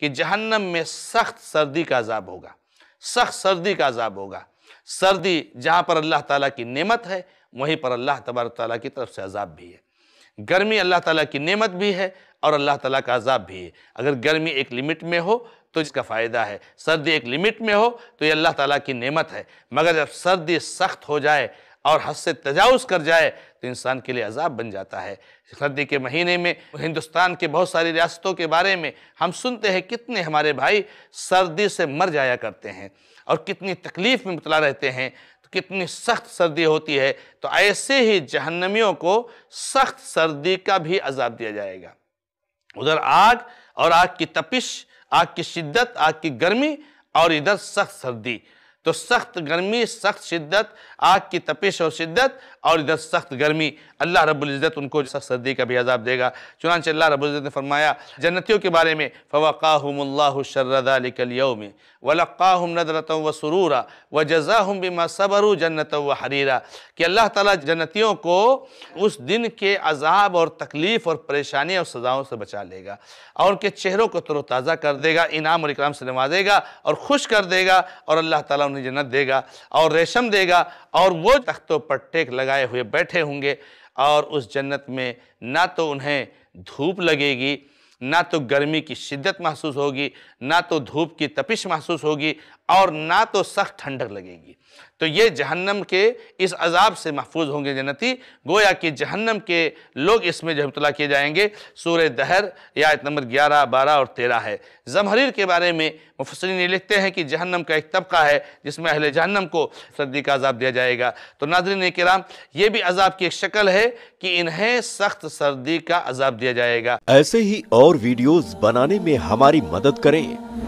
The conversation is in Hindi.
कि जहन्नम में सख्त सर्दी का अजाब होगा सख्त सर्दी का अजाब होगा सर्दी जहाँ पर अल्लाह ताला की नेमत है वहीं पर अल्लाह तबार ताली की तरफ से अजाब भी है गर्मी अल्लाह ताला की नेमत भी है और अल्लाह ताला का अजाब भी है अगर गर्मी एक लिमिट में हो तो इसका फ़ायदा है सर्दी एक लिमिट में हो तो ये अल्लाह ताला की नेमत है मगर जब सर्दी सख्त हो जाए और हद से तजावज़ कर जाए तो इंसान के लिए अजाब बन जाता है सर्दी के महीने में हिंदुस्तान के बहुत सारी रियासतों के बारे में हम सुनते हैं कितने हमारे भाई सर्दी से मर जाया करते हैं और कितनी तकलीफ़ में मुतला रहते हैं तो कितनी सख्त सर्दी होती है तो ऐसे ही जहन्नमियों को सख्त सर्दी का भी अजाब दिया जाएगा उधर आग और आग की तपिश आग की शिद्दत आग की गर्मी और इधर सख्त सर्दी तो सख्त गर्मी सख्त शिद्दत आग की तपिश और शिद्दत और इधर सख्त गर्मी अल्लाह रब्ज़त उनको सख्त सर्दी का भी अजाब देगा चुनाच अल्लाह रब्ज़त ने फरमाया जन्नतियों के बारे में फ़वाक़ाहमल्लाशर्रदाकलयम वलक़ाहम नदरत व सरूरा व जज़ाहम बिमा सबरू जन्नत व हरीरा कि अल्लाह ताला जन्नतियों को उस दिन के अजाब और तकलीफ़ और परेशानी और सज़ाओं से बचा लेगा और उनके चेहरों को तरोताज़ा कर देगा इनाम और इकराम से नवाजेगा और खुश कर देगा और अल्लाह ताला अपनी जन्नत देगा और रेशम देगा और वो तख्तों पर टेक लगाए हुए बैठे होंगे और उस जन्नत में ना तो उन्हें धूप लगेगी ना तो गर्मी की शिद्दत महसूस होगी ना तो धूप की तपिश महसूस होगी और ना तो सख्त ठंडक लगेगी तो ये जहन्नम के इस अजाब से महफूज होंगे जन्नती गोया कि जहन्नम के लोग इसमें जो मुतला किए जाएंगे सूर दहर यायत नंबर ग्यारह बारह और तेरह है जमहरीर के बारे में मुफसरीन ये लिखते हैं कि जहन्नम का एक तबका है जिसमें अहले जहन्नम को सर्दी का अजाब दिया जाएगा तो नाजरन कराम ये भी अजाब की एक शक्ल है कि इन्हें सख्त सर्दी का अजाब दिया जाएगा ऐसे ही और वीडियोज बनाने में हमारी मदद करें